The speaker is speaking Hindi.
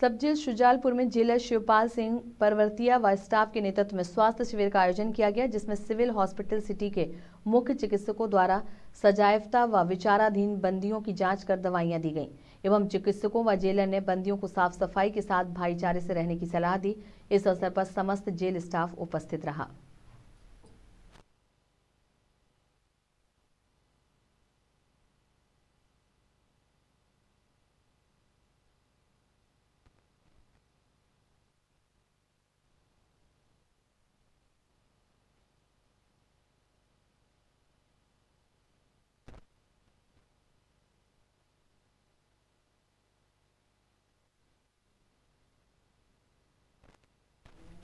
सब जेल शुजालपुर में जेलर शिवपाल सिंह परवर्तिया व स्टाफ के नेतृत्व में स्वास्थ्य शिविर का आयोजन किया गया जिसमें सिविल हॉस्पिटल सिटी के मुख्य चिकित्सकों द्वारा सजायफता व विचाराधीन बंदियों की जांच कर दवाइयां दी गईं एवं चिकित्सकों व जेलर ने बंदियों को साफ सफाई के साथ भाईचारे से रहने की सलाह दी इस अवसर पर समस्त जेल स्टाफ उपस्थित रहा